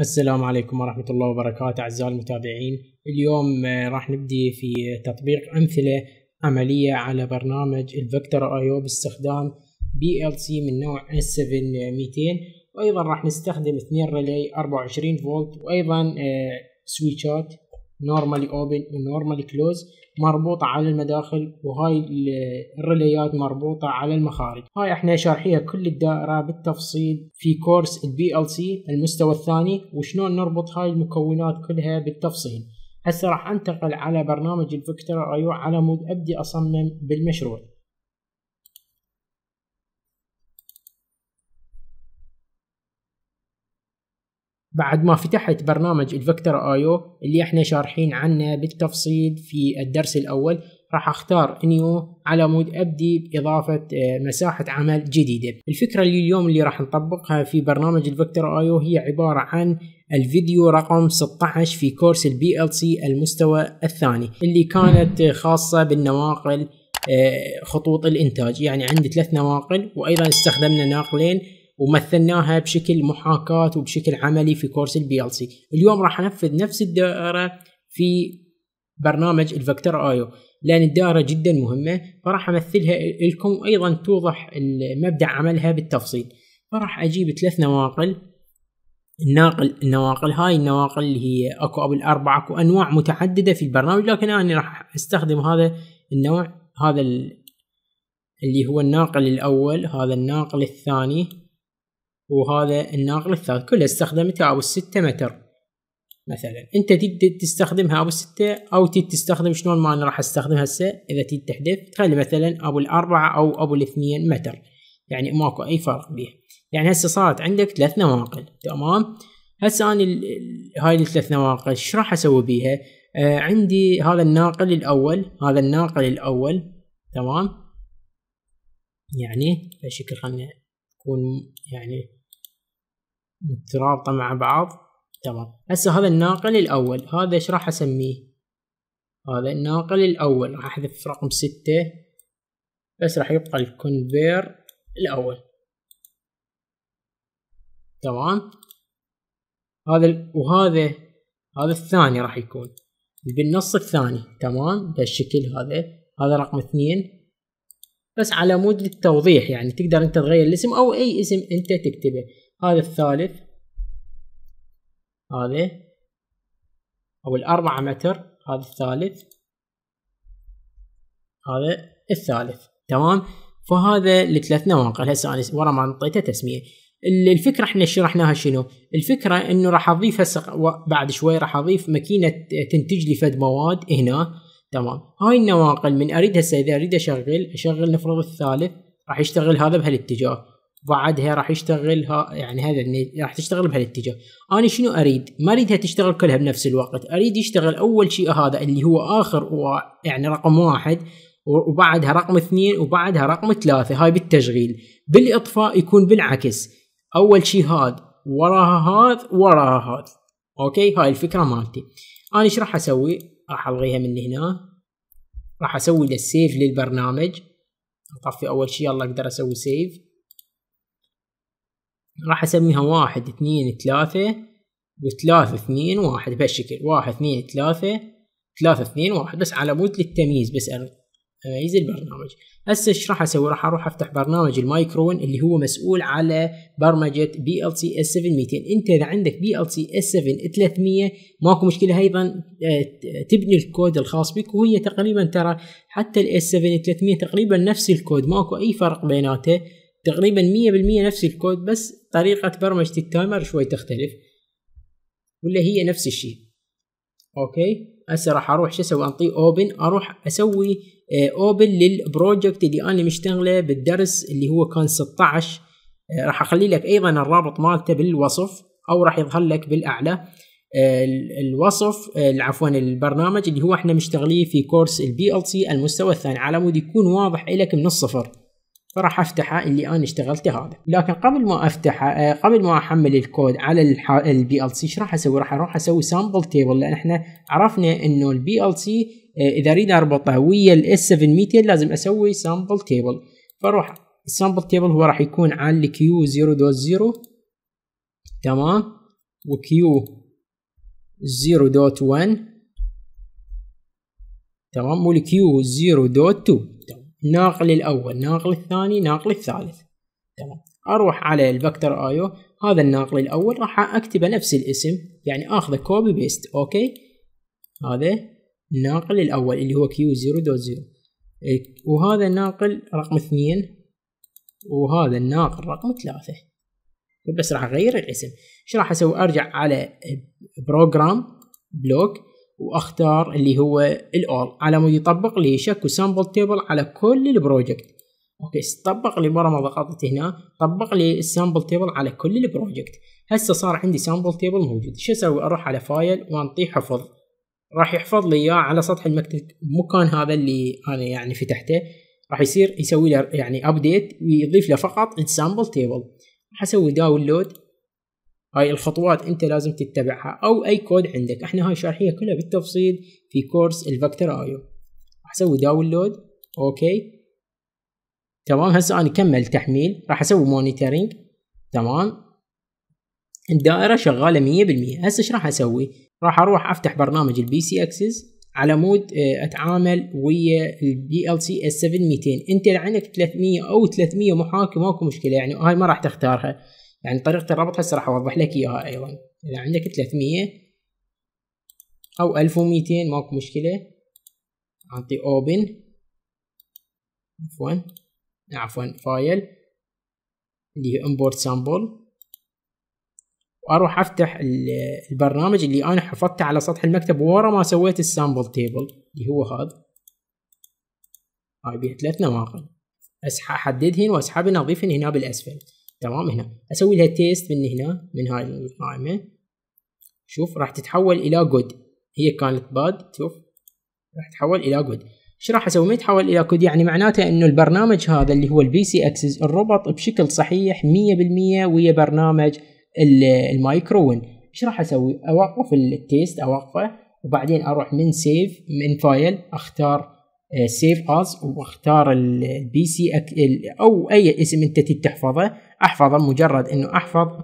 السلام عليكم ورحمة الله وبركاته أعزائي المتابعين اليوم آه، راح نبدي في تطبيق أمثلة عملية على برنامج الفكتور ايو باستخدام BLC من نوع S7200 وأيضا راح نستخدم اثنين ريلي 24 فولت وأيضا آه، سويتشات نورمالي اوبن ونورمالي كلوز مربوطة على المداخل وهاي الريليات مربوطة على المخارج هاي احنا شارحيها كل الدائرة بالتفصيل في كورس البي ال سي المستوى الثاني وشلون نربط هاي المكونات كلها بالتفصيل هسه راح انتقل على برنامج الفكتور ايو على مود ابدي اصمم بالمشروع بعد ما فتحت برنامج الفكتور ايو اللي احنا شارحين عنه بالتفصيل في الدرس الاول راح اختار نيو على مود ابدي باضافه آه، مساحه عمل جديده الفكره اللي اليوم اللي راح نطبقها في برنامج الفكتور ايو هي عباره عن الفيديو رقم 16 في كورس البي ال سي المستوى الثاني اللي كانت خاصه بالنواقل آه، خطوط الانتاج يعني عندي ثلاث نواقل وايضا استخدمنا ناقلين ومثلناها بشكل محاكاة وبشكل عملي في كورس البي ال سي اليوم راح انفذ نفس الدائرة في برنامج الفكتور ايو لان الدائرة جدا مهمة فراح امثلها لكم وايضا توضح مبدأ عملها بالتفصيل فراح اجيب ثلاث نواقل الناقل النواقل هاي النواقل اللي هي اكو ابو الاربع اكو انواع متعدده في البرنامج لكن انا راح استخدم هذا النوع هذا اللي هو الناقل الاول هذا الناقل الثاني وهذا الناقل الثالث كله استخدمته أبو الستة متر مثلا انت تريد تستخدمها ابو ستة او تريد تستخدم شلون ما انا راح استخدم هسه اذا تريد تحذف تخلي مثلا ابو الاربعة او ابو الاثنين متر يعني ماكو اي فرق بيه يعني هسه صارت عندك ثلاث نواقل تمام هسه انا ال... هاي الثلاث نواقل ايش راح اسوي بيها آه عندي هذا الناقل الاول هذا الناقل الاول تمام يعني بشكل خلينا تكون يعني مترابطة مع بعض تمام هسه هذا الناقل الأول هذا ايش راح أسميه هذا الناقل الأول راح أحذف رقم ستة بس راح يبقى الكونفير الأول تمام هذا وهذا هذا الثاني راح يكون بالنص الثاني تمام بهالشكل هذا هذا رقم اثنين بس على مود للتوضيح يعني تقدر انت تغير الاسم او اي اسم انت تكتبه هذا الثالث هذا او الاربعة متر هذا الثالث هذا الثالث تمام فهذا الثلاث مواقع هسه انا ورا ما انطيته تسميه الفكره احنا شرحناها شنو؟ الفكره انه راح اضيف هسه بعد شوي راح اضيف ماكينه تنتج لي فد مواد هنا تمام هاي النواقل من اريد هسه اذا اريد اشغل اشغل نفرض الثالث راح يشتغل هذا بهالاتجاه بعدها راح يشتغل ها يعني هذا راح تشتغل بهالاتجاه انا شنو اريد ما اريدها تشتغل كلها بنفس الوقت اريد يشتغل اول شيء هذا اللي هو اخر يعني رقم واحد وبعدها رقم اثنين وبعدها رقم ثلاثة هاي بالتشغيل بالاطفاء يكون بالعكس اول شيء هذا وراها هذا وراها هذا اوكي هاي الفكرة مالتي انا ايش راح اسوي راح الغيها من هنا راح اسوي له سيف للبرنامج اطفي اول شيء يلا اقدر اسوي سيف راح اسميها واحد اثنين ثلاثة وثلاثة اثنين واحد بهالشكل واحد اثنين ثلاثة ثلاثة اثنين واحد بس على مود للتمييز بس اميز البرنامج هسه ايش راح اسوي راح اروح افتح برنامج المايكرون اللي هو مسؤول على برمجه بي ال سي اس 700 انت اذا عندك بي ال سي اس 7 300 ماكو مشكله ايضا آه، تبني الكود الخاص بك وهي تقريبا ترى حتى الاس 7 300 تقريبا نفس الكود ماكو اي فرق بيناته تقريبا 100% نفس الكود بس طريقه برمجه التايمر شوي تختلف ولا هي نفس الشيء اوكي هسه راح اروح شو اسوي انطي اوبن اروح اسوي اوبن آه، للبروجكت اللي انا مشتغله بالدرس اللي هو كان 16 آه، راح اخلي لك ايضا الرابط مالته بالوصف او راح يظهر لك بالاعلى آه، الوصف عفوا البرنامج اللي هو احنا مشتغلين في كورس البي ال سي المستوى الثاني على مود يكون واضح لك من الصفر راح افتحه اللي انا اشتغلته هذا لكن قبل ما افتحه آه، قبل ما احمل الكود على البي ال سي ايش راح اسوي راح اروح اسوي سامبل تيبل لان احنا عرفنا انه البي ال سي آه، اذا اريد اربطه ويا الاس 700 لازم اسوي سامبل تيبل فاروح السامبل تيبل هو راح يكون على الكيو 0.0 تمام وكيو 0.1 تمام والكيو 0.2 ناقل الأول ناقل الثاني ناقل الثالث تمام أروح على الفكتور آيو هذا الناقل الأول راح أكتبه نفس الاسم يعني آخذه كوبي بيست أوكي هذا الناقل الأول اللي هو كيو زيرو دوت زيرو وهذا الناقل رقم اثنين وهذا الناقل رقم ثلاثة بس راح أغير الاسم ايش راح أسوي أرجع على بروجرام بلوك واختار اللي هو الاول على مود يطبق لي شكو سامبل تيبل على كل البروجكت اوكي طبق لي مره ما ضغطت هنا طبق لي السامبل تيبل على كل البروجكت هسه صار عندي سامبل تيبل موجود شو اسوي اروح على فايل وانطيه حفظ راح يحفظ لي اياه على سطح المكتب مكان هذا اللي انا يعني فتحته راح يصير يسوي له يعني ابديت ويضيف له فقط السامبل تيبل راح اسوي داونلود هاي الخطوات انت لازم تتبعها او اي كود عندك احنا هاي شارحيها كلها بالتفصيل في كورس الفكتور ايو راح اسوي داونلود اوكي تمام هسه انا كمل تحميل راح اسوي مونيتورينج تمام الدائرة شغالة مية بالمية هسه ايش راح اسوي راح اروح افتح برنامج البي سي اكسس على مود آه، اتعامل ويا البي ال سي اس 7200 انت عندك 300 او 300 محاكي ماكو مشكلة يعني هاي ما راح تختارها يعني طريقة الربط هسه راح أوضح لك إياها أيضا إذا عندك 300 أو 1200 ماكو مشكلة أعطي أوبن عفوا عفوا فايل اللي هي import sample واروح افتح البرنامج اللي انا حفظته على سطح المكتب ورا ما سويت السامبل تيبل اللي هو هذا هاي بيها ثلاث نواقل اسحب احددهن واسحبهن اضيفهن هنا بالاسفل تمام هنا اسوي لها تيست من هنا من هاي القائمه شوف راح تتحول الى جود هي كانت باد شوف راح تتحول الى جود ايش راح اسوي ما يتحول الى كود يعني معناته انه البرنامج هذا اللي هو البي سي اكسس انربط بشكل صحيح 100% ويا برنامج المايكروون ايش راح اسوي اوقف التيست اوقفه وبعدين اروح من سيف من فايل اختار سيف آه، از واختار البي سي او اي اسم انت تحفظه احفظه مجرد انه احفظ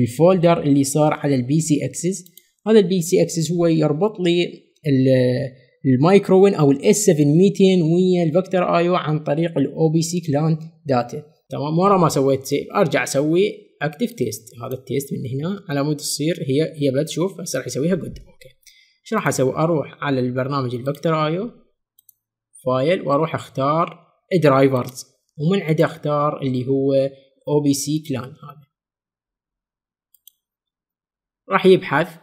الفولدر اللي صار على البي سي اكسس هذا البي سي اكسس هو يربط لي المايكروين او الاس 700 ويا الفكتور ايو عن طريق الاو بي سي كلان داتا تمام ورا ما سويت سيف ارجع اسوي اكتف تيست هذا التيست من هنا على مود تصير هي هي بتشوف هسه راح يسويها جود اوكي ايش راح اسوي اروح على البرنامج الفكتور ايو فايل واروح اختار درايفرز ومن عدا اختار اللي هو او بي سي كلان هذا راح يبحث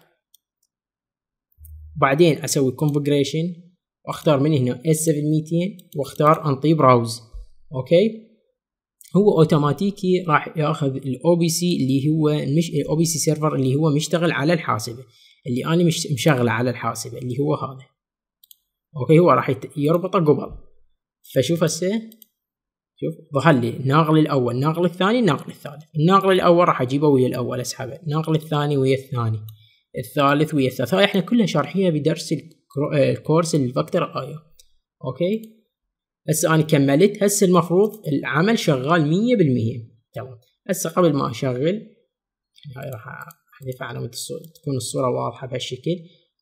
بعدين اسوي كونفجريشن واختار من هنا S7200 واختار انطي براوز اوكي هو اوتوماتيكي راح ياخذ الاو بي سي اللي هو مش الاو بي سي سيرفر اللي هو مشتغل على الحاسبه اللي انا مش مشغله على الحاسبه اللي هو هذا اوكي هو راح يربطه قبل فشوف هسه شوف ظهر لي الناقل الاول الناقل الثاني الناقل الثالث الناقل الاول راح اجيبه ويا الاول اسحبه الناقل الثاني ويا الثاني الثالث ويا الثالث هاي احنا كلها شارحينها بدرس الكورس الفكتور ايو اوكي هسه انا كملت هسه المفروض العمل شغال مية بالمية تمام هسه قبل ما اشغل يعني هاي راح احذفها على مود تكون الصورة واضحة بهالشكل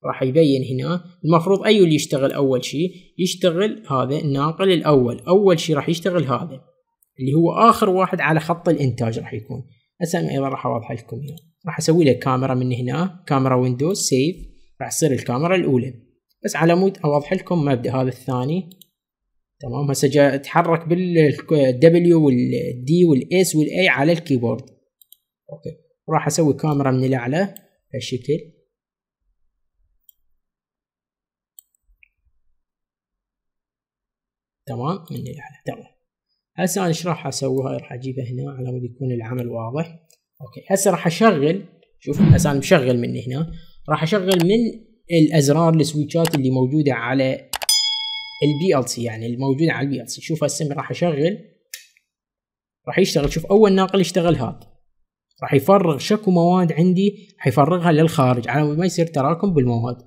راح يبين هنا المفروض أي اللي يشتغل أول شيء يشتغل هذا الناقل الأول أول شيء راح يشتغل هذا اللي هو آخر واحد على خط الإنتاج راح يكون هسه أيضا راح أوضح لكم هنا راح أسوي له كاميرا من هنا كاميرا ويندوز سيف راح تصير الكاميرا الأولى بس على مود أوضح لكم مبدأ هذا الثاني تمام هسه جاي أتحرك بالدبليو والدي والإس والأي على الكيبورد أوكي راح أسوي كاميرا من الأعلى بهالشكل تمام من الاعلى تمام هسه انا ايش راح اسوي هاي راح اجيبها هنا على مود يكون العمل واضح اوكي هسه راح اشغل شوف هسه انا مشغل من هنا راح اشغل من الازرار السويتشات اللي موجوده على البي ال سي يعني الموجوده على البي ال سي شوف هسه راح اشغل راح يشتغل شوف اول ناقل اشتغل هذا راح يفرغ شكو مواد عندي حيفرغها للخارج على ما يصير تراكم بالمواد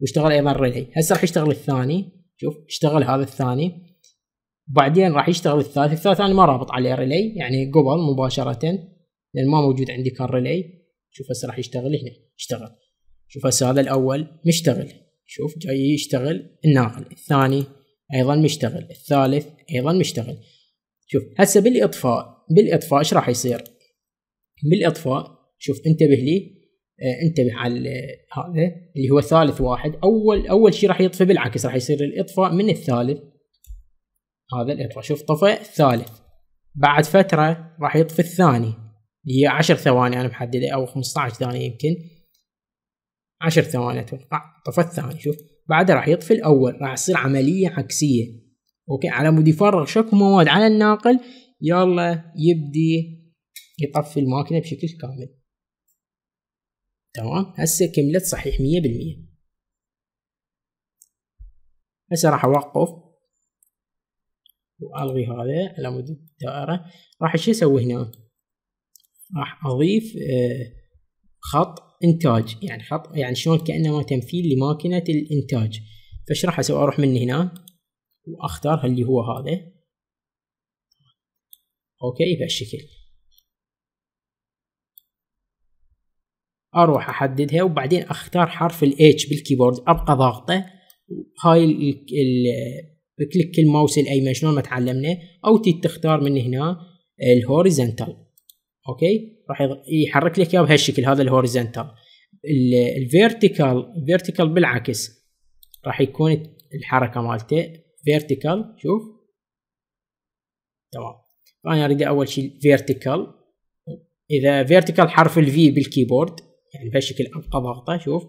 واشتغل ايضا ريلي هسه راح يشتغل الثاني شوف اشتغل هذا الثاني بعدين راح يشتغل الثالث الثالث انا ما رابط عليه ريلي يعني قبل مباشره لان ما موجود عندي كان ريلي شوف هسه راح يشتغل هنا اشتغل شوف هسه هذا الاول مشتغل شوف جاي يشتغل الناقل الثاني ايضا مشتغل الثالث ايضا مشتغل شوف هسه بالاطفاء بالاطفاء ايش راح يصير بالاطفاء شوف انتبه لي آه، انتبه على هذا اللي هو ثالث واحد اول اول شيء راح يطفي بالعكس راح يصير الاطفاء من الثالث هذا الاطرة شوف طفى الثالث بعد فترة راح يطفي الثاني هي عشر ثواني انا محددة او خمسطعش ثانية يمكن عشر ثواني اتوقع طفى الثاني شوف بعدها راح يطفي الاول راح تصير عملية عكسية اوكي على مود يفرغ شكو مواد على الناقل يلا يبدي يطفي الماكينة بشكل كامل تمام هسه كملت صحيح مية بالمية هسه راح اوقف والغي هذا على مود الدائرة راح ايش اسوي هنا راح اضيف آه، خط انتاج يعني خط يعني شلون كانه تمثيل لماكينة الانتاج فايش راح اسوي اروح من هنا واختار اللي هو هذا اوكي بهالشكل اروح احددها وبعدين اختار حرف الاتش بالكيبورد ابقى ضاغطه هاي ال بكليك الماوس الايمن شلون ما تعلمنا او تختار من هنا آه، الهوريزونتال اوكي راح يحرك لك اياه بهالشكل هذا الهوريزونتال الفيرتيكال فيرتيكال بالعكس راح يكون الحركه مالته فيرتيكال شوف تمام فانا اريد اول شيء فيرتيكال اذا فيرتيكال حرف الفي بالكيبورد يعني بهالشكل ابقى ضغطه شوف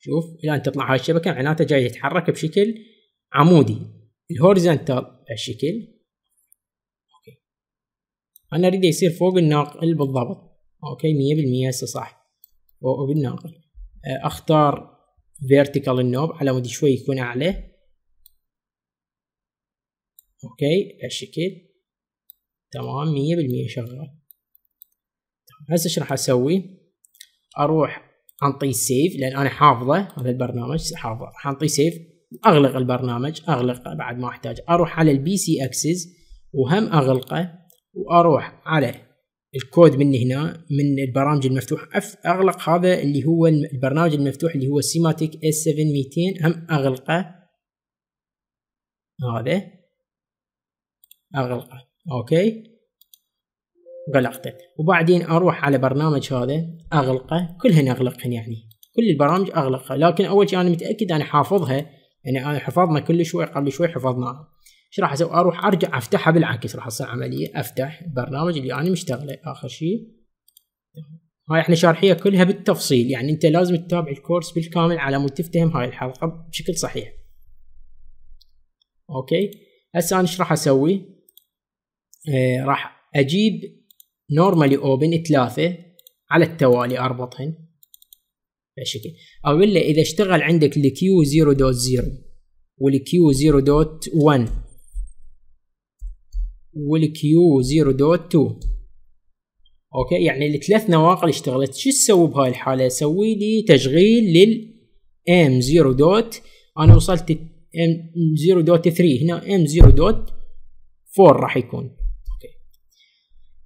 شوف الى ان تطلع هاي الشبكه معناته جاي يتحرك بشكل عمودي الهوريزونتال الشكل اوكي انا اريده يصير فوق الناقل بالضبط اوكي 100% هسه صح فوق الناقل آه، اختار فيرتيكال النوب على مود شوي يكون اعلى اوكي هالشكل تمام 100% شغال طيب، هسه ايش راح اسوي اروح انطي سيف لان انا حافظه هذا البرنامج حافظه حنطي سيف اغلق البرنامج اغلقه بعد ما احتاج اروح على البي سي اكسس وهم اغلقه واروح على الكود من هنا من البرامج المفتوح اغلق هذا اللي هو البرنامج المفتوح اللي هو سيماتيك اس 7200 هم اغلقه هذا اغلقه اوكي غلقته وبعدين اروح على برنامج هذا اغلقه كلهن اغلقهن يعني كل البرامج اغلقها لكن اول شيء انا متاكد انا حافظها يعني انا حفظنا كل شوي قبل شوي حفظناها ايش راح اسوي اروح ارجع افتحها بالعكس راح اصير عمليه افتح البرنامج اللي انا مشتغله اخر شيء هاي احنا شارحيها كلها بالتفصيل يعني انت لازم تتابع الكورس بالكامل على مود تفتهم هاي الحلقه بشكل صحيح اوكي هسه انا ايش راح اسوي آه راح اجيب نورمالي اوبن ثلاثة على التوالي اربطهن بهالشكل او الا اذا اشتغل عندك الكيو 0.0 والكيو 0.1 والكيو 0.2 اوكي يعني الثلاث نواقل اشتغلت شو تسوي بهاي الحاله سوي لي تشغيل لل ام 0 انا وصلت ام 03 هنا ام 04 راح يكون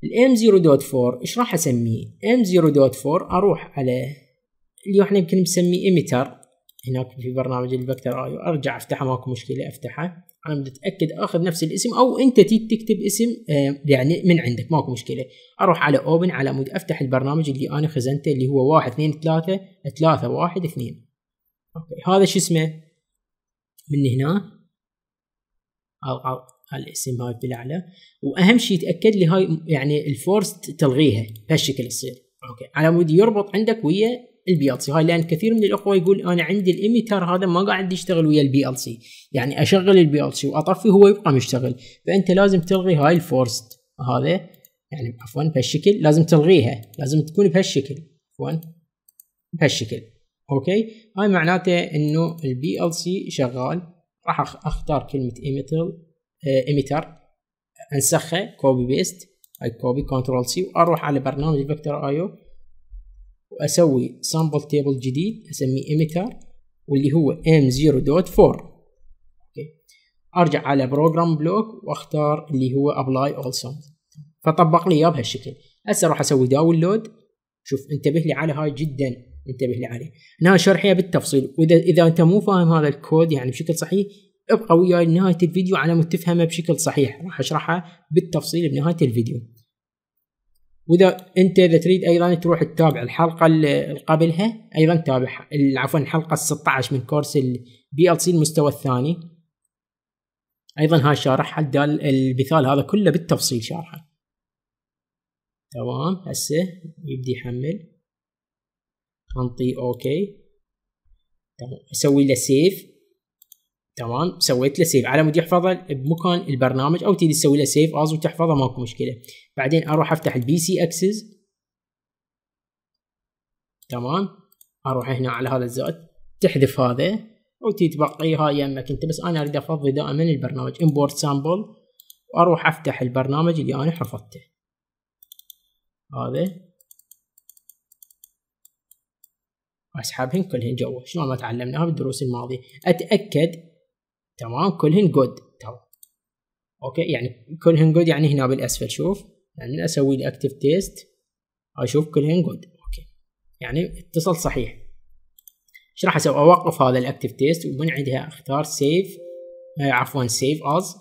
الام 0.4 ايش راح اسميه ام 0.4 اروح على اللي احنا يمكن مسميه ايميتر هناك في برنامج الفكتر ايو ارجع افتحه ماكو مشكله افتحه انا متاكد اخذ نفس الاسم او انت تكتب اسم آه، يعني من عندك ماكو مشكله اروح على اوبن على مود افتح البرنامج اللي انا خزنته اللي هو 1 2 3 3 1 2 اوكي هذا شو اسمه من هنا هالاسم هاي بالاعلى واهم شيء يتاكد لي هاي يعني الفورس تلغيها بهالشكل تصير اوكي على مود يربط عندك ويا البي ال سي هاي لان كثير من الاخوه يقول انا عندي الايميتر هذا ما قاعد يشتغل ويا البي ال سي يعني اشغل البي ال سي واطفي هو يبقى مشتغل فانت لازم تلغي هاي الفورس هذا يعني عفوا بهالشكل لازم تلغيها لازم تكون بهالشكل عفوا بهالشكل اوكي هاي معناته انه البي ال سي شغال راح اختار كلمه ايميتر ايميتر آه، انسخه كوبي بيست اي كوبي كنترول سي واروح على برنامج فيكتور اي او واسوي سامبل تيبل جديد اسميه ايميتر واللي هو ام 04 اوكي ارجع على بروجرام بلوك واختار اللي هو ابلاي اول سامبل فطبق لي اياه بهالشكل هسه راح اسوي داونلود شوف انتبه لي على هاي جدا انتبه لي عليه انا شرحيه بالتفصيل واذا اذا انت مو فاهم هذا الكود يعني بشكل صحيح ابقى وياي لنهايه الفيديو على مود تفهمه بشكل صحيح راح اشرحها بالتفصيل بنهايه الفيديو واذا انت اذا تريد ايضا تروح تتابع الحلقه اللي قبلها ايضا تابع عفوا الحلقه ال 16 من كورس البي ال سي المستوى الثاني ايضا هاي شارحها المثال هذا كله بالتفصيل شارحه تمام هسه يبدي يحمل انطي اوكي تمام اسوي له سيف تمام سويت له سيف على مود يحفظه بمكان البرنامج او تيجي تسوي له سيف از وتحفظه ماكو مشكله بعدين اروح افتح البي سي اكسس تمام اروح هنا على هذا الزائد تحذف هذا وتتبقيها يمك انت بس انا اريد افضي دائما البرنامج امبورت سامبل واروح افتح البرنامج اللي انا حفظته هذا واسحبهن كلهن جوا شلون ما تعلمناها بالدروس الماضيه اتاكد تمام كلهن جود تمام اوكي يعني كلهن جود يعني هنا بالاسفل شوف يعني اسوي الاكتف تيست اشوف كلهن جود اوكي يعني اتصل صحيح ايش راح اسوي اوقف هذا الاكتف تيست ومن عندها اختار سيف آه، عفوا سيف از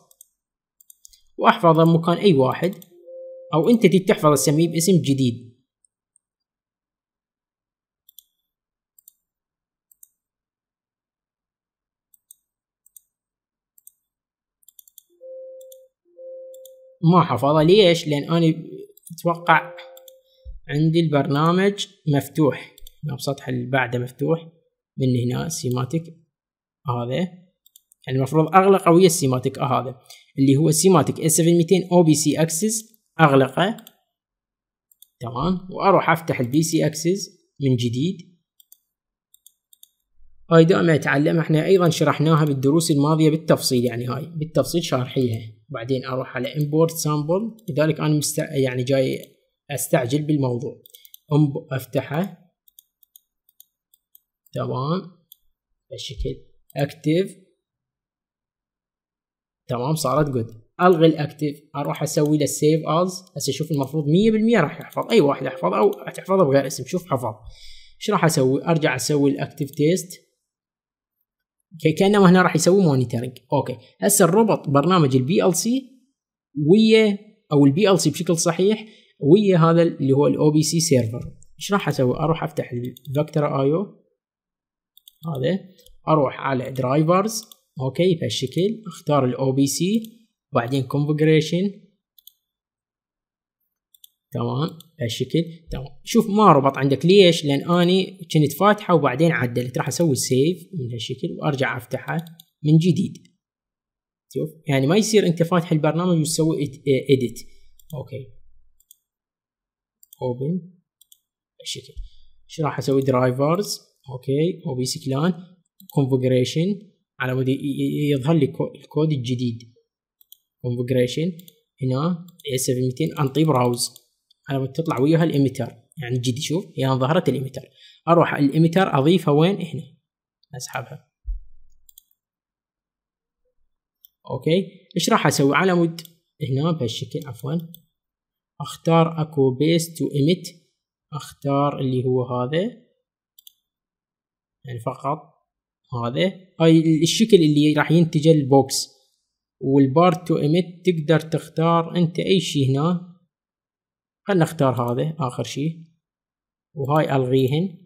واحفظه مكان اي واحد او انت تحفظ تسميه باسم جديد ما حفظه ليش لان انا اتوقع عندي البرنامج مفتوح هنا بسطح اللي بعده مفتوح من هنا سيماتيك هذا يعني المفروض اغلقه ويا السيماتيك هذا اللي هو سيماتيك اس 7200 او بي سي اكسس اغلقه تمام واروح افتح البي سي اكسس من جديد هاي دائما اتعلم احنا ايضا شرحناها بالدروس الماضيه بالتفصيل يعني هاي بالتفصيل شارحيها وبعدين اروح على امبورت سامبل لذلك انا مست... يعني جاي استعجل بالموضوع افتحه تمام بالشكل اكتف تمام صارت جود الغي الاكتف اروح اسوي له سيف از هسه شوف المفروض 100% راح يحفظ اي واحد يحفظ او تحفظه بغير اسم شوف حفظ ايش راح اسوي ارجع اسوي الاكتف تيست كانه هنا راح يسوي مونيتورنج اوكي هسه الربط برنامج البي ال سي ويا او البي ال سي بشكل صحيح ويا هذا اللي هو الاو بي سي سيرفر ايش راح اسوي اروح افتح الفكتور او هذا اروح على درايفرز اوكي بهالشكل اختار الاو بي سي وبعدين كونفجريشن تمام هالشكل تمام شوف ما ربط عندك ليش لان اني كنت فاتحه وبعدين عدلت راح اسوي سيف من هالشكل وارجع افتحه من جديد شوف يعني ما يصير انت فاتح البرنامج وتسوي اديت اوكي اوبن هالشكل ايش راح اسوي درايفرز اوكي او بي سي كلان كونفجريشن على مود يظهر لي الكود الجديد كونفجريشن هنا 700 انطي براوز انا بدي تطلع وياها الايميتر يعني جدي شوف هي يعني ظهرت الايميتر اروح الايميتر اضيفها وين هنا اسحبها اوكي ايش راح اسوي على مود هنا بهالشكل عفوا اختار اكو بيس تو ايميت اختار اللي هو هذا يعني فقط هذا هاي الشكل اللي راح ينتج البوكس والبارت تو ايميت تقدر تختار انت اي شيء هنا خلنا نختار هذا اخر شيء وهاي الغيهن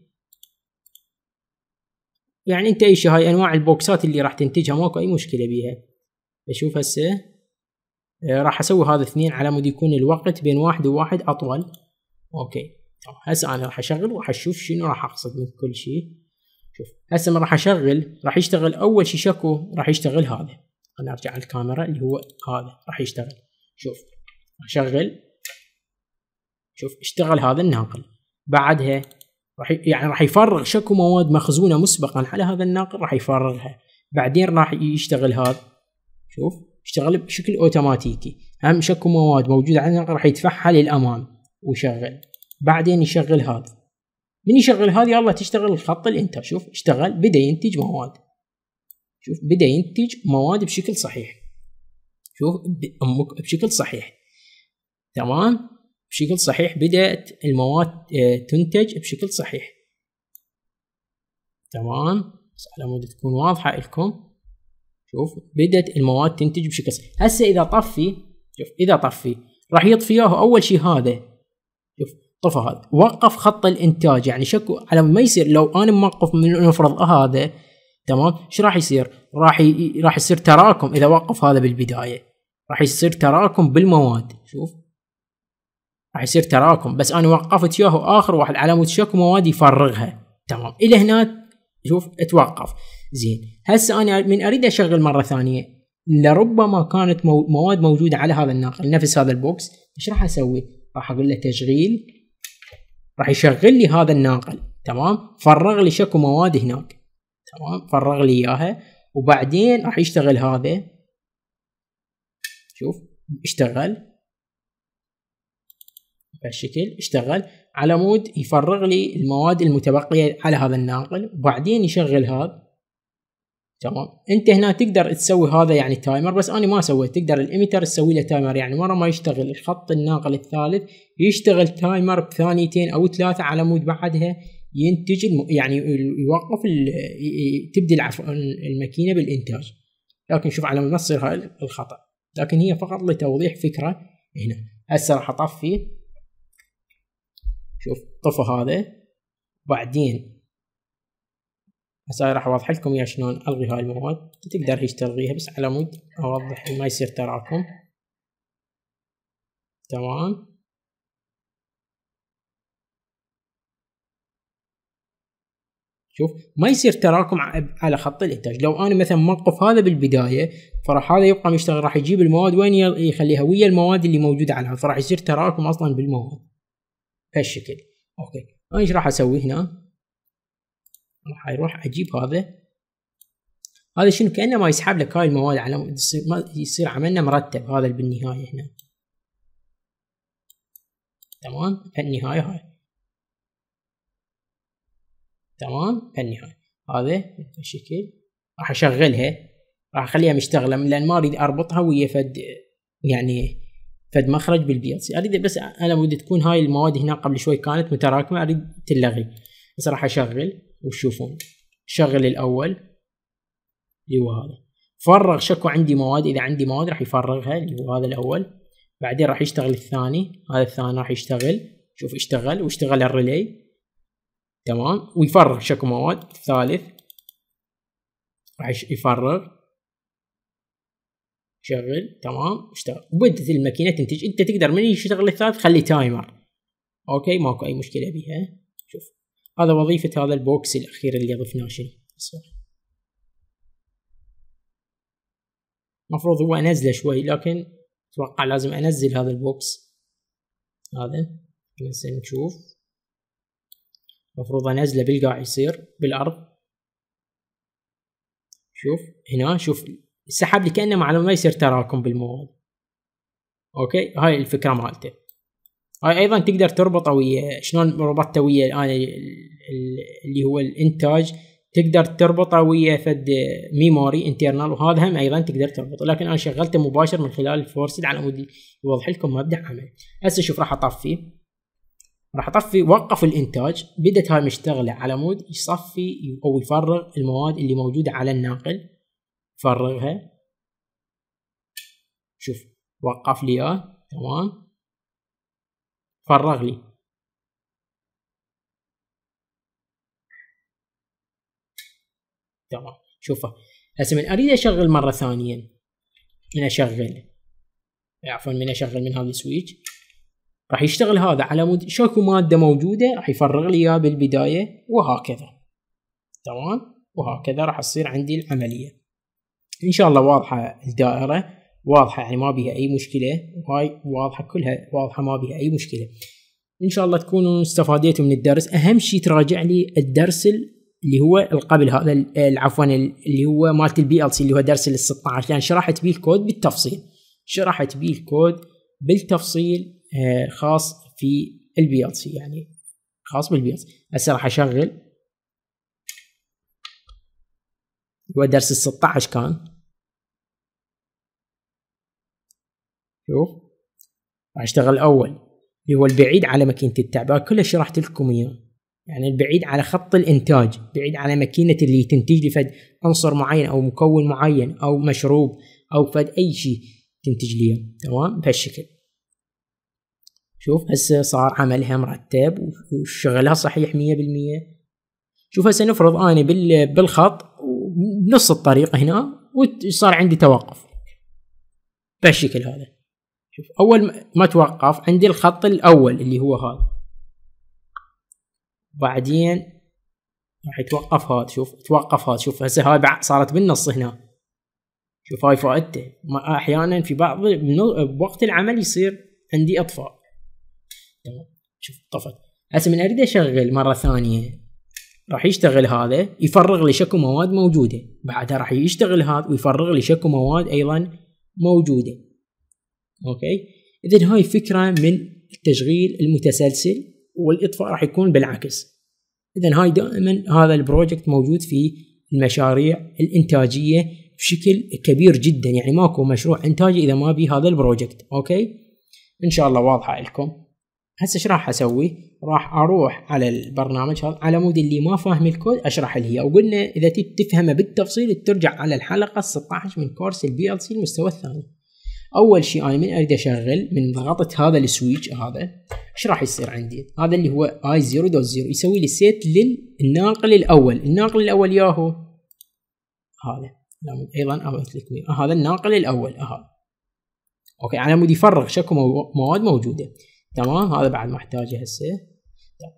يعني انت ايش هاي انواع البوكسات اللي راح تنتجها ماكو اي مشكله بيها بشوف هسه آه، راح اسوي هذا اثنين على مود يكون الوقت بين واحد وواحد اطول اوكي هسه انا راح اشغل وراح اشوف شنو راح اقصد من كل شيء شوف هسه من راح اشغل راح يشتغل اول شيء شكو راح يشتغل هذا خليني ارجع الكاميرا اللي هو هذا راح يشتغل شوف راح اشغل شوف اشتغل هذا الناقل بعدها راح يعني راح يفرغ شكو مواد مخزونه مسبقا على هذا الناقل راح يفرغها بعدين راح يشتغل هذا شوف اشتغل بشكل اوتوماتيكي هم شكو مواد موجوده على الناقل راح يدفعها للامام ويشغل بعدين يشغل هذا من يشغل هذا يلا تشتغل الخط الانتر شوف اشتغل بدا ينتج مواد شوف بدا ينتج مواد بشكل صحيح شوف بشكل صحيح تمام بشكل صحيح بدأت المواد آه، تنتج بشكل صحيح تمام بس على مود تكون واضحة لكم شوف بدأت المواد تنتج بشكل صحيح هسه إذا طفي شوف إذا طفي راح يطفيه أول شيء هذا شوف طفى هذا وقف خط الإنتاج يعني شكو على ما يصير لو أنا موقف من نفرض هذا تمام ايش راح يصير راح ي... راح يصير تراكم اذا وقف هذا بالبدايه راح يصير تراكم بالمواد شوف راح يصير تراكم بس انا وقفت ياهو اخر واحد على مود شكو مواد يفرغها تمام الى هنا شوف اتوقف زين هسه انا من اريد اشغل مره ثانيه لربما كانت مواد موجوده على هذا الناقل نفس هذا البوكس ايش راح اسوي؟ راح اقول له تشغيل راح يشغل لي هذا الناقل تمام فرغ لي شكو مواد هناك تمام فرغ لي اياها وبعدين راح يشتغل هذا شوف اشتغل بهالشكل اشتغل على مود يفرغ لي المواد المتبقية على هذا الناقل وبعدين يشغل هذا تمام انت هنا تقدر تسوي هذا يعني تايمر بس انا ما سويت تقدر الاميتر تسوي له تايمر يعني مره ما يشتغل الخط الناقل الثالث يشتغل تايمر بثانيتين او ثلاثه على مود بعدها ينتج الم... يعني يوقف ال... تبدي العف... الماكينه بالانتاج لكن شوف على ما تصير هاي الخطا لكن هي فقط لتوضيح فكره هنا هسه راح اطفيه شوف طفى هذا وبعدين هسه راح اوضح لكم يا شلون الغي هاي المواد تقدر هيش تلغيها بس على مود اوضح ما يصير تراكم تمام شوف ما يصير تراكم على خط الانتاج لو انا مثلا موقف هذا بالبدايه فراح هذا يبقى مشتغل راح يجيب المواد وين يخليها ويا المواد اللي موجوده على فراح يصير تراكم اصلا بالمواد بهالشكل اوكي انا ايش راح اسوي هنا راح اروح اجيب هذا هذا شنو كانه ما يسحب لك هاي المواد على ما يصير عملنا مرتب هذا بالنهايه هنا تمام بالنهايه هاي تمام بالنهايه هذا بالشكل راح اشغلها راح اخليها مشتغله لان ما اريد اربطها ويا فد يعني فد مخرج بالبي ال سي اريد بس انا ودي تكون هاي المواد هنا قبل شوي كانت متراكمه اريد تلغي بس راح اشغل وتشوفون شغل الاول اللي أيوة هو هذا فرغ شكو عندي مواد اذا عندي مواد راح يفرغها اللي أيوة هو هذا الاول بعدين راح يشتغل الثاني هذا الثاني راح يشتغل شوف اشتغل واشتغل الريلي تمام ويفرغ شكو مواد الثالث راح يفرغ شغل تمام اشتغل وبدت الماكينه تنتج انت تقدر من يشتغل الثالث خلي تايمر اوكي ماكو اي مشكله بيها شوف هذا وظيفه هذا البوكس الاخير اللي ضفناه شنو المفروض هو انزله شوي لكن اتوقع لازم انزل هذا البوكس هذا هسه نشوف المفروض انزله بالقاع يصير بالارض شوف هنا شوف السحاب لي كانه على ما يصير تراكم بالمواد اوكي هاي الفكره مالته هاي ايضا تقدر تربطه ويا شلون ربطته ويا الان اللي هو الانتاج تقدر تربطه ويا فد ميموري انترنال وهذا هم ايضا تقدر تربطه لكن انا شغلته مباشر من خلال الفورس على مود يوضح لكم مبدا عمل هسه شوف راح اطفي راح اطفي وقف الانتاج بدت هاي مشتغله على مود يصفي او يفرغ المواد اللي موجوده على الناقل فرغها شوف وقف لي اياه تمام فرغ لي تمام شوفه هسه من اريد اشغل مره ثانيه من اشغل عفوا من اشغل من هذا السويتش راح يشتغل هذا على مود شوكو ماده موجوده راح يفرغ لي اياه بالبدايه وهكذا تمام وهكذا راح تصير عندي العمليه ان شاء الله واضحه الدائره واضحه يعني ما بيها اي مشكله هاي واضحه كلها واضحه ما بيها اي مشكله ان شاء الله تكونوا استفاديتوا من الدرس اهم شيء تراجع لي الدرس اللي هو القبل هذا عفوا اللي هو مالت البي ال سي اللي هو درس ال 16 يعني شرحت به الكود بالتفصيل شرحت به الكود بالتفصيل آه، خاص في البي ال سي يعني خاص بالبي ال سي هسه راح اشغل ودرس ال 16 كان شوف راح اشتغل اول اللي هو البعيد على ماكينه التعبئه كله شرحت لكم اياه يعني البعيد على خط الانتاج بعيد على ماكينه اللي تنتج لي فد عنصر معين او مكون معين او مشروب او فد اي شيء تنتج لي تمام بهالشكل شوف هسه صار عملها مرتب وشغلها صحيح 100% شوف هسه نفرض اني بالخط بنص الطريق هنا وصار عندي توقف بهالشكل هذا شوف اول ما توقف عندي الخط الاول اللي هو هذا بعدين راح يتوقف هذا شوف توقف هذا شوف هسه هاي صارت بالنص هنا شوف هاي فائدته احيانا في بعض بوقت العمل يصير عندي اطفاء تمام شوف طفت هسه من اريد اشغل مره ثانيه راح يشتغل هذا يفرغ لي شكو مواد موجوده بعدها راح يشتغل هذا ويفرغ لي شكو مواد ايضا موجوده اوكي اذا هاي فكره من التشغيل المتسلسل والاطفاء راح يكون بالعكس اذا هاي دائما هذا البروجكت موجود في المشاريع الانتاجيه بشكل كبير جدا يعني ماكو مشروع انتاجي اذا ما بي هذا البروجكت اوكي ان شاء الله واضحه لكم هسه ايش راح اسوي؟ راح اروح على البرنامج هذا على مود اللي ما فاهم الكود اشرح له وقلنا اذا تبي تفهمه بالتفصيل ترجع على الحلقه 16 من كورس البي ال سي المستوى الثاني. اول شيء انا من اريد اشغل من ضغطه هذا السويتش هذا ايش راح يصير عندي؟ هذا اللي هو اي 0.0 يسوي لي سيت للناقل الاول، الناقل الاول ياهو هذا ايضا لك هذا الناقل الاول هذا اوكي على مود يفرغ شكو مواد موجوده. تمام هذا بعد محتاجه هسه طيب.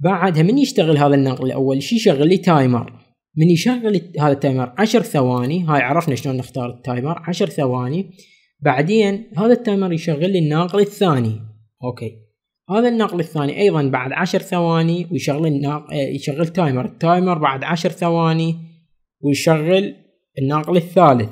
بعدها من يشتغل هذا النقل الاول شي يشغل لي تايمر من يشغل هذا التايمر عشر ثواني هاي عرفنا شلون نختار التايمر عشر ثواني بعدين هذا التايمر يشغل لي الناقل الثاني اوكي هذا النقل الثاني ايضا بعد عشر ثواني ويشغل الناق... آه، يشغل تايمر التايمر بعد عشر ثواني ويشغل الناقل الثالث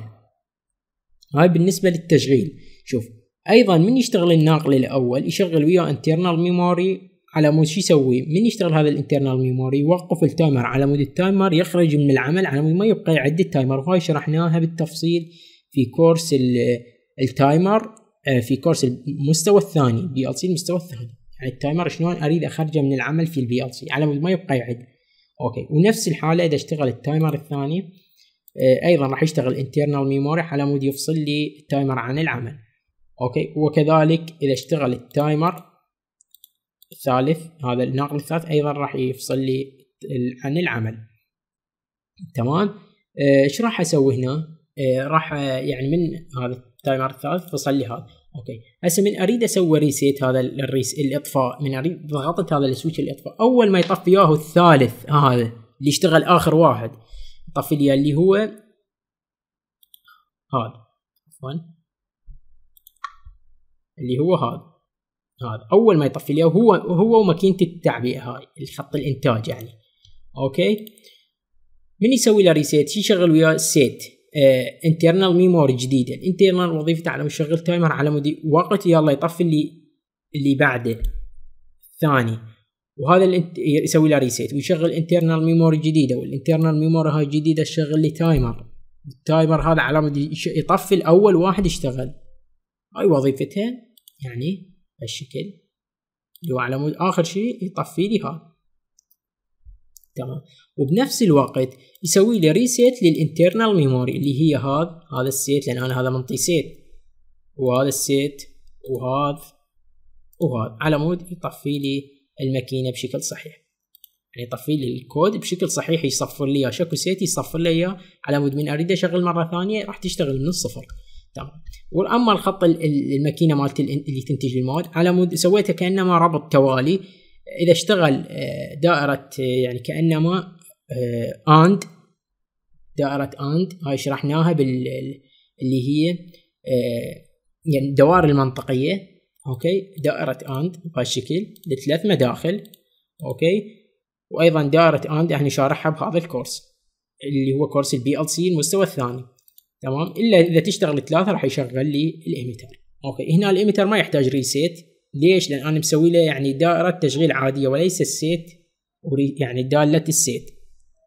هاي بالنسبة للتشغيل شوف ايضا من يشتغل الناقل الاول يشغل وياه internal memory على مود شو يسوي من يشتغل هذا الانترنال ميموري يوقف التايمر على مود التايمر يخرج من العمل على مود ما يبقى يعد التايمر وهاي شرحناها بالتفصيل في كورس التايمر آه، في كورس المستوى الثاني بي ال سي المستوى الثاني يعني التايمر شلون اريد اخرجه من العمل في البي ال سي على مود ما يبقى يعد اوكي ونفس الحاله اذا اشتغل التايمر الثاني آه، ايضا راح يشتغل انترنال ميموري على مود يفصل لي التايمر عن العمل اوكي وكذلك اذا اشتغل التايمر الثالث هذا الناقل الثالث ايضا راح يفصل لي عن العمل تمام آه، ايش راح اسوي هنا اه راح آه، يعني من هذا التايمر الثالث فصل لي هذا اوكي هسه من اريد اسوي ريسيت هذا الريس الاطفاء من اريد ضغطت هذا السويتش الاطفاء اول ما يطفي ياهو الثالث هذا اللي اشتغل اخر واحد يطفي لي اللي هو هذا عفوا اللي هو هذا هذا اول ما يطفي لي هو هو وماكينه التعبئه هاي الخط الانتاج يعني اوكي من يسوي له ريسيت شي يشغل وياه سيت انترنال ميموري جديده الانترنال وظيفته على مشغل تايمر على مود وقت يلا يطفي اللي اللي بعده الثاني وهذا يسوي له ريسيت ويشغل انترنال ميموري جديده والانترنال ميموري هاي الجديده تشغل لي تايمر التايمر هذا على مود يطفي الاول واحد يشتغل هاي وظيفتها يعني بالشكل اللي هو على مود آخر شيء يطفي لي هذا تمام وبنفس الوقت يسوي لي ريسيت للانترنال ميموري اللي هي هذا هذا السيت لان انا هذا منطي سيت وهذا السيت وهذا وهذا على مود يطفي لي الماكينه بشكل صحيح يعني يطفي لي الكود بشكل صحيح يصفر لي اياه شكو سيت يصفر لي اياه على مود من اريد اشغل مره ثانيه راح تشتغل من الصفر تمام واما الخط الماكينه مالت اللي تنتج المواد على مود سويته كانما ربط توالي اذا اشتغل آه، دائره آه، يعني كانما اند آه، دائره اند هاي شرحناها بال اللي هي يعني الدوائر المنطقيه اوكي دائره اند بهالشكل لثلاث مداخل اوكي وايضا دائره اند يعني احنا شارحها بهذا الكورس اللي هو كورس البي ال سي المستوى الثاني تمام الا اذا تشتغل ثلاثه راح يشغل لي الايميتر اوكي هنا الايميتر ما يحتاج ريسيت ليش؟ لان انا مسوي له يعني دائره تشغيل عاديه وليس السيت يعني داله السيت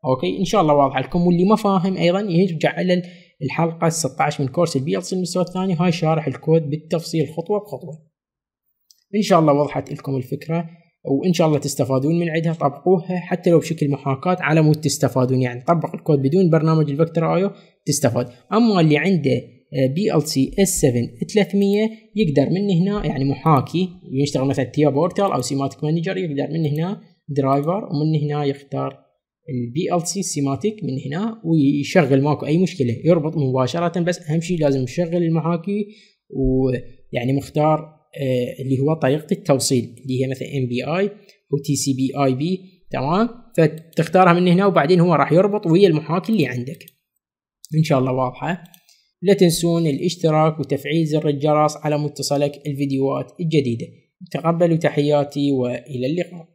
اوكي ان شاء الله واضحه لكم واللي ما فاهم ايضا يرجع على الحلقه 16 من كورس البي ال سي المستوى الثاني هاي شارح الكود بالتفصيل خطوه بخطوه ان شاء الله وضحت لكم الفكره وان شاء الله تستفادون من عندها طبقوها حتى لو بشكل محاكاه على مود تستفادون يعني طبق الكود بدون برنامج الفكتور ايو تستفاد اما اللي عنده بي ال سي اس 7 300 يقدر من هنا يعني محاكي يشتغل مثلا تيا بورتال او سيماتيك مانجر يقدر من هنا درايفر ومن هنا يختار البي ال سي سيماتيك من هنا ويشغل ماكو اي مشكله يربط مباشره بس اهم شيء لازم يشغل المحاكي ويعني مختار آه، اللي هو طريقه التوصيل اللي هي مثلا ام بي اي او تي سي بي اي بي تمام فتختارها من هنا وبعدين هو راح يربط ويا المحاكي اللي عندك ان شاء الله واضحه لا تنسون الاشتراك وتفعيل زر الجرس على متصلك الفيديوهات الجديده تقبلوا تحياتي والى اللقاء